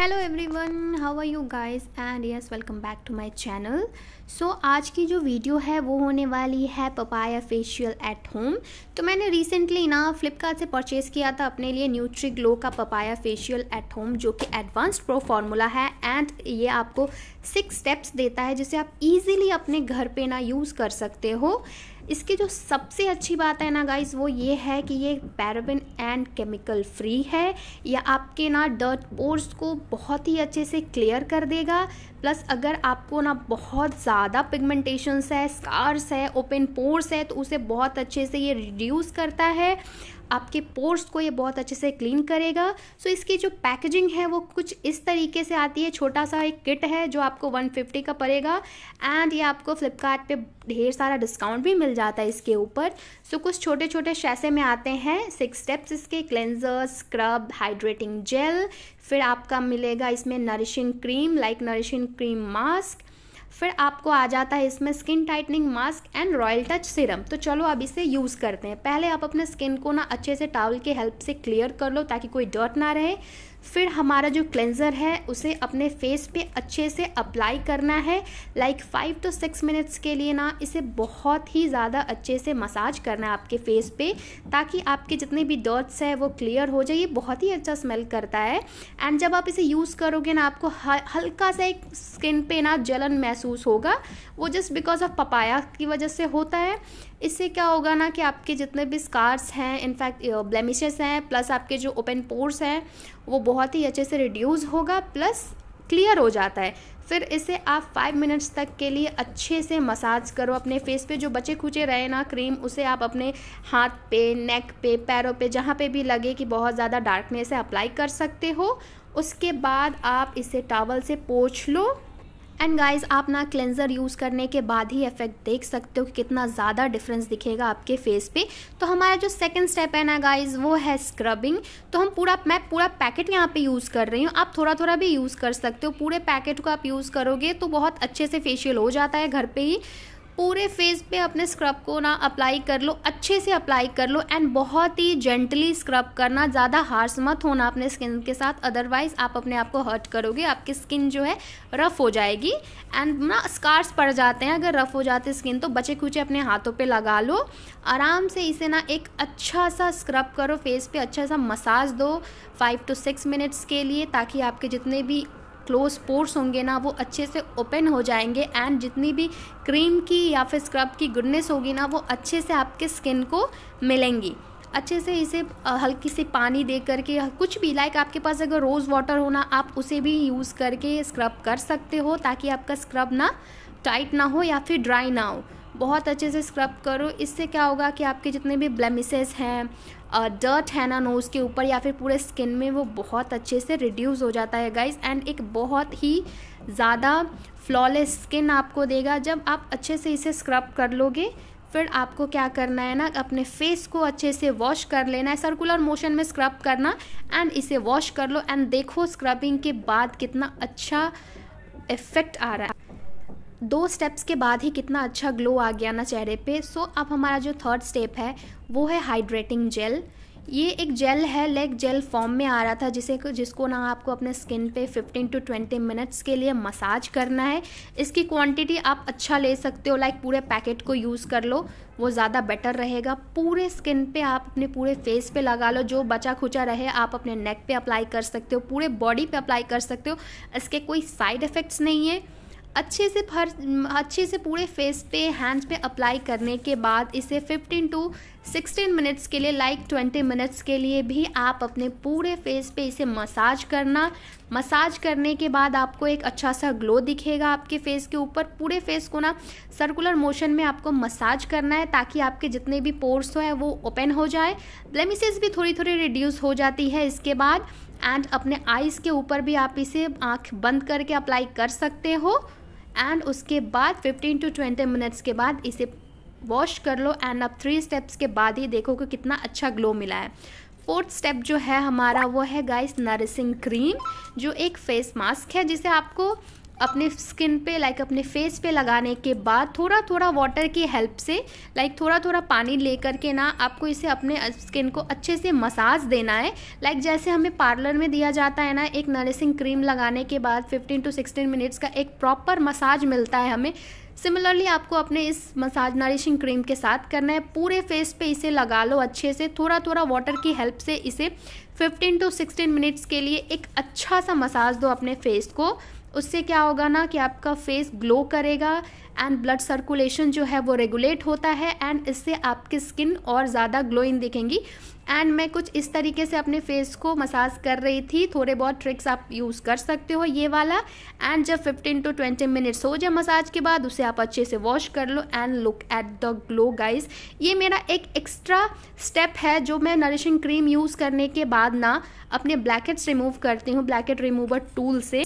hello everyone how are you guys and yes welcome back to my channel so आज की जो video है वो होने वाली है पपाया फेशियल एट होम तो मैंने रिसेंटली ना फ्लिपकार्ट से परचेज़ किया था अपने लिए न्यूट्री ग्लो का पपाया फेशियल एट होम जो कि एडवांस्ड प्रो फार्मूला है एंड ये आपको सिक्स स्टेप्स देता है जिसे आप ईजिली अपने घर पर ना यूज़ कर सकते हो इसकी जो सबसे अच्छी बात है ना गाइज वो ये है कि ये पैराबिन एंड केमिकल फ्री है या आपके ना डर्ट पोर्स को बहुत ही अच्छे से क्लियर कर देगा प्लस अगर आपको ना बहुत ज़्यादा पिगमेंटेशंस है स्कार्स है ओपन पोर्स है तो उसे बहुत अच्छे से ये रिड्यूस करता है आपके पोर्स को ये बहुत अच्छे से क्लीन करेगा सो इसकी जो पैकेजिंग है वो कुछ इस तरीके से आती है छोटा सा एक किट है जो आपको 150 का पड़ेगा एंड ये आपको फ्लिपकार्ट ढेर सारा डिस्काउंट भी मिल जाता है इसके ऊपर सो so, कुछ छोटे छोटे शैसे में आते हैं सिक्स स्टेप्स इसके क्लेंजर स्क्रब हाइड्रेटिंग जेल फिर आपका मिलेगा इसमें nourishing cream like nourishing cream mask फिर आपको आ जाता है इसमें skin tightening mask and royal touch serum तो चलो अब इसे यूज़ करते हैं पहले आप अपने स्किन को ना अच्छे से टावल के हेल्प से क्लियर कर लो ताकि कोई डर्ट ना रहे फिर हमारा जो क्लेंज़र है उसे अपने फेस पे अच्छे से अप्लाई करना है like five to six minutes के लिए ना इसे बहुत ही ज़्यादा अच्छे से मसाज करना है आपके फेस पे ताकि आपके जितने भी डॉट्स हैं वो क्लियर हो जाए ये बहुत ही अच्छा स्मेल करता है एंड जब आप इसे यूज़ करोगे ना आपको हल्का सा एक स्किन पे ना जलन महसूस होगा वो जस्ट बिकॉज ऑफ पपाया की वजह से होता है इससे क्या होगा ना कि आपके जितने भी स्कार्स हैं इनफैक्ट ब्लेमिशेस हैं प्लस आपके जो ओपन पोर्स हैं वो बहुत ही अच्छे से रिड्यूस होगा प्लस क्लियर हो जाता है फिर इसे आप फाइव मिनट्स तक के लिए अच्छे से मसाज करो अपने फेस पे जो बचे खुचे रहे ना क्रीम उसे आप अपने हाथ पे नेक पे पैरों पे जहाँ पे भी लगे कि बहुत ज़्यादा डार्कनेस है अप्लाई कर सकते हो उसके बाद आप इसे टावल से पोछ लो एंड गाइज आप ना क्लेंजर यूज़ करने के बाद ही इफेक्ट देख सकते हो कि कितना ज़्यादा डिफरेंस दिखेगा आपके फेस पे तो हमारा जो सेकेंड स्टेप है ना गाइज वो है स्क्रबिंग तो हम पूरा मैं पूरा पैकेट यहाँ पे यूज़ कर रही हूँ आप थोड़ा थोड़ा भी यूज़ कर सकते हो पूरे पैकेट को आप यूज़ करोगे तो बहुत अच्छे से फेशियल हो जाता है घर पर ही पूरे फेस पे अपने स्क्रब को ना अप्लाई कर लो अच्छे से अप्लाई कर लो एंड बहुत ही जेंटली स्क्रब करना ज़्यादा हार्स मत होना अपने स्किन के साथ अदरवाइज आप अपने आप को हर्ट करोगे आपकी स्किन जो है रफ़ हो जाएगी एंड ना स्कार्स पड़ जाते हैं अगर रफ़ हो जाते स्किन तो बचे खुचे अपने हाथों पर लगा लो आराम से इसे ना एक अच्छा सा स्क्रब करो फेस पे अच्छा सा मसाज दो फाइव टू सिक्स मिनट्स के लिए ताकि आपके जितने भी क्लोज पोर्स होंगे ना वो अच्छे से ओपन हो जाएंगे एंड जितनी भी क्रीम की या फिर स्क्रब की गुडनेस होगी ना वो अच्छे से आपके स्किन को मिलेंगी अच्छे से इसे हल्की सी पानी दे करके कुछ भी लाइक आपके पास अगर रोज़ वाटर हो ना आप उसे भी यूज़ करके स्क्रब कर सकते हो ताकि आपका स्क्रब ना टाइट ना हो या फिर ड्राई ना हो बहुत अच्छे से स्क्रब करो इससे क्या होगा कि आपके जितने भी ब्लेमिसेस हैं डर्ट है ना नोज़ के ऊपर या फिर पूरे स्किन में वो बहुत अच्छे से रिड्यूस हो जाता है गाइज एंड एक बहुत ही ज़्यादा फ्लॉलेस स्किन आपको देगा जब आप अच्छे से इसे स्क्रब कर लोगे फिर आपको क्या करना है ना अपने फेस को अच्छे से वॉश कर लेना है सर्कुलर मोशन में स्क्रब करना एंड इसे वॉश कर लो एंड देखो स्क्रबिंग के बाद कितना अच्छा इफ़ेक्ट आ रहा है दो स्टेप्स के बाद ही कितना अच्छा ग्लो आ गया ना चेहरे पे सो अब हमारा जो थर्ड स्टेप है वो है हाइड्रेटिंग जेल ये एक जेल है लाइक जेल फॉर्म में आ रहा था जिसे जिसको ना आपको अपने स्किन पे 15 टू 20 मिनट्स के लिए मसाज करना है इसकी क्वांटिटी आप अच्छा ले सकते हो लाइक पूरे पैकेट को यूज़ कर लो वो ज़्यादा बेटर रहेगा पूरे स्किन पे आप अपने पूरे फेस पे लगा लो जो बचा खुचा रहे आप अपने नेक पे अप्लाई कर सकते हो पूरे बॉडी पे अप्लाई कर सकते हो इसके कोई साइड इफ़ेक्ट्स नहीं है अच्छे से फर अच्छे से पूरे फेस पे हैंड्स पे अप्लाई करने के बाद इसे 15 टू 16 मिनट्स के लिए लाइक like 20 मिनट्स के लिए भी आप अपने पूरे फेस पे इसे मसाज करना मसाज करने के बाद आपको एक अच्छा सा ग्लो दिखेगा आपके फेस के ऊपर पूरे फेस को ना सर्कुलर मोशन में आपको मसाज करना है ताकि आपके जितने भी पोर्स हो है वो ओपन हो जाए ब्लेमिसेस भी थोड़ी थोड़ी रिड्यूस हो जाती है इसके बाद एंड अपने आइज़ के ऊपर भी आप इसे आँख बंद करके अप्लाई कर सकते हो एंड उसके बाद 15 टू 20 मिनट्स के बाद इसे वॉश कर लो एंड अब थ्री स्टेप्स के बाद ही देखो कि कितना अच्छा ग्लो मिला है फोर्थ स्टेप जो है हमारा वो है गाइस नरिसिंग क्रीम जो एक फेस मास्क है जिसे आपको अपने स्किन पे लाइक अपने फेस पे लगाने के बाद थोड़ा थोड़ा वाटर की हेल्प से लाइक थोड़ा थोड़ा पानी लेकर के ना आपको इसे अपने स्किन को अच्छे से मसाज देना है लाइक जैसे हमें पार्लर में दिया जाता है ना एक नरिसिंग क्रीम लगाने के बाद 15 टू 16 मिनट्स का एक प्रॉपर मसाज मिलता है हमें सिमिलरली आपको अपने इस मसाज नरिशिंग क्रीम के साथ करना है पूरे फेस पे इसे लगा लो अच्छे से थोड़ा थोड़ा वाटर की हेल्प से इसे 15 टू 16 मिनट्स के लिए एक अच्छा सा मसाज दो अपने फेस को उससे क्या होगा ना कि आपका फेस ग्लो करेगा एंड ब्लड सर्कुलेशन जो है वो रेगुलेट होता है एंड इससे आपकी स्किन और ज़्यादा ग्लोइंग दिखेंगी एंड मैं कुछ इस तरीके से अपने फेस को मसाज कर रही थी थोड़े बहुत ट्रिक्स आप यूज़ कर सकते हो ये वाला एंड जब 15 टू 20 मिनट्स हो जाए मसाज के बाद उसे आप अच्छे से वॉश कर लो and look at the glow guys ये मेरा एक एक्स्ट्रा स्टेप है जो मैं नरिशिंग क्रीम यूज़ करने के बाद ना अपने ब्लैकेट्स रिमूव करती हूँ ब्लैकेट रिमूवर टूल से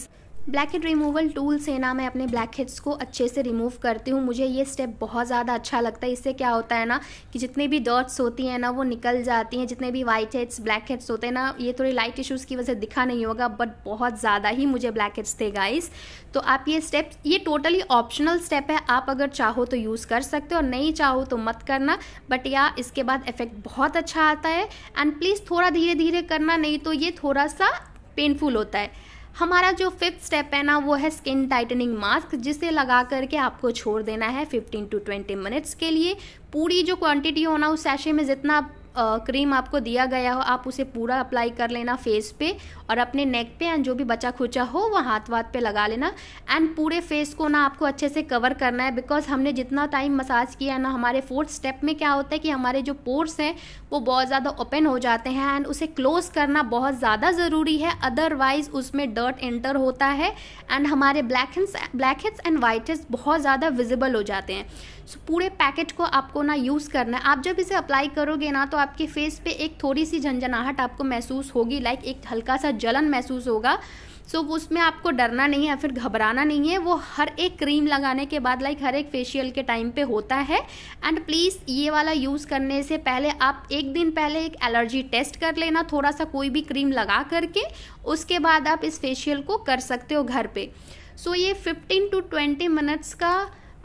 ब्लैक हेड रिमूवल टूल से ना मैं अपने ब्लैक हेड्स को अच्छे से रिमूव करती हूँ मुझे ये स्टेप बहुत ज़्यादा अच्छा लगता है इससे क्या होता है ना कि जितने भी डॉट्स होती हैं ना वो निकल जाती हैं जितने भी वाइट हेड्स ब्लैक हेड्स होते हैं ना ये थोड़ी लाइट इशूज़ की वजह से दिखा नहीं होगा बट बहुत ज़्यादा ही मुझे ब्लैक हेड्स थे गाइस तो आप ये स्टेप ये टोटली ऑप्शनल स्टेप है आप अगर चाहो तो यूज़ कर सकते हो और नहीं चाहो तो मत करना बट या इसके बाद इफेक्ट बहुत अच्छा आता है एंड प्लीज़ थोड़ा धीरे धीरे करना नहीं तो ये थोड़ा सा पेनफुल होता है हमारा जो फिफ्थ स्टेप है ना वो है स्किन टाइटनिंग मास्क जिसे लगा करके आपको छोड़ देना है 15 टू 20 मिनट्स के लिए पूरी जो क्वांटिटी हो ना उस सैशे में जितना क्रीम आपको दिया गया हो आप उसे पूरा अप्लाई कर लेना फेस पे और अपने नेक पे एंड जो भी बचा खुचा हो वह हाथ वाथ पे लगा लेना एंड पूरे फेस को ना आपको अच्छे से कवर करना है बिकॉज हमने जितना टाइम मसाज किया है ना हमारे फोर्थ स्टेप में क्या होता है कि हमारे जो पोर्स हैं वो बहुत ज़्यादा ओपन हो जाते हैं एंड उसे क्लोज करना बहुत ज़्यादा ज़रूरी है अदरवाइज उसमें डर्ट एंटर होता है एंड हमारे blackheads blackheads and whiteheads बहुत ज़्यादा विजिबल हो जाते हैं सो पूरे पैकेट को आपको ना यूज़ करना है आप जब इसे अप्लाई करोगे ना तो आपके फेस पे एक थोड़ी सी झंझनाहट आपको महसूस होगी लाइक एक हल्का सा जलन महसूस होगा सो so, उसमें आपको डरना नहीं है फिर घबराना नहीं है वो हर एक क्रीम लगाने के बाद लाइक हर एक फेशियल के टाइम पे होता है एंड प्लीज़ ये वाला यूज़ करने से पहले आप एक दिन पहले एक एलर्जी टेस्ट कर लेना थोड़ा सा कोई भी क्रीम लगा करके उसके बाद आप इस फेशियल को कर सकते हो घर पे सो so, ये 15 टू 20 मिनट्स का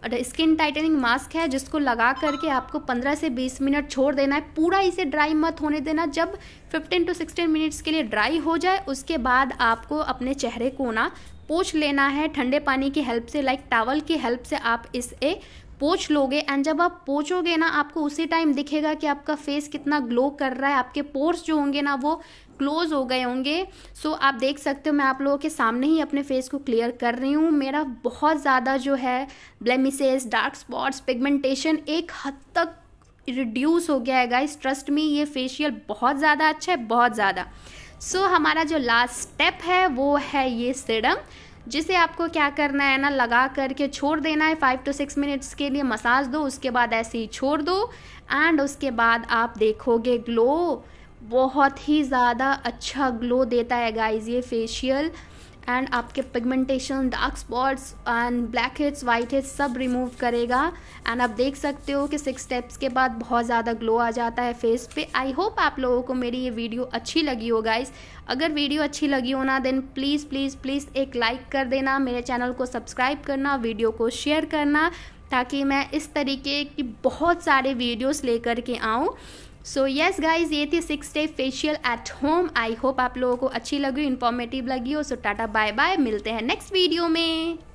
स्किन टाइटनिंग मास्क है जिसको लगा करके आपको 15 से 20 मिनट छोड़ देना है पूरा इसे ड्राई मत होने देना जब 15 टू 16 मिनट्स के लिए ड्राई हो जाए उसके बाद आपको अपने चेहरे को ना पोछ लेना है ठंडे पानी की हेल्प से लाइक टावल की हेल्प से आप इसे पोछ लोगे एंड जब आप पोछोगे ना आपको उसी टाइम दिखेगा कि आपका फेस कितना ग्लो कर रहा है आपके पोर्स जो होंगे ना वो क्लोज हो गए होंगे सो आप देख सकते हो मैं आप लोगों के सामने ही अपने फेस को क्लियर कर रही हूँ मेरा बहुत ज़्यादा जो है ब्लेमिसेस डार्क स्पॉट्स पिगमेंटेशन एक हद तक रिड्यूस हो गया है गाइस ट्रस्ट में ये फेशियल बहुत ज़्यादा अच्छा है बहुत ज़्यादा सो so, हमारा जो लास्ट स्टेप है वो है ये सिरम जिसे आपको क्या करना है ना लगा करके छोड़ देना है फाइव टू सिक्स मिनट्स के लिए मसाज दो उसके बाद ऐसे ही छोड़ दो एंड उसके बाद आप देखोगे ग्लो बहुत ही ज़्यादा अच्छा ग्लो देता है गाइज ये फेशियल एंड आपके pigmentation dark spots and blackheads whiteheads सब रिमूव करेगा एंड आप देख सकते हो कि सिक्स स्टेप्स के बाद बहुत ज़्यादा ग्लो आ जाता है फेस पे आई होप आप लोगों को मेरी ये वीडियो अच्छी लगी हो गाइज अगर वीडियो अच्छी लगी हो ना देन प्लीज़ प्लीज़ प्लीज़ एक लाइक कर देना मेरे चैनल को सब्सक्राइब करना वीडियो को शेयर करना ताकि मैं इस तरीके की बहुत सारे वीडियोस लेकर के आऊँ सो यस गाइज ये थी six day facial at home I hope आप लोगों को अच्छी लगी इन्फॉर्मेटिव लगी हो सो टाटा बाय बाय मिलते हैं नेक्स्ट वीडियो में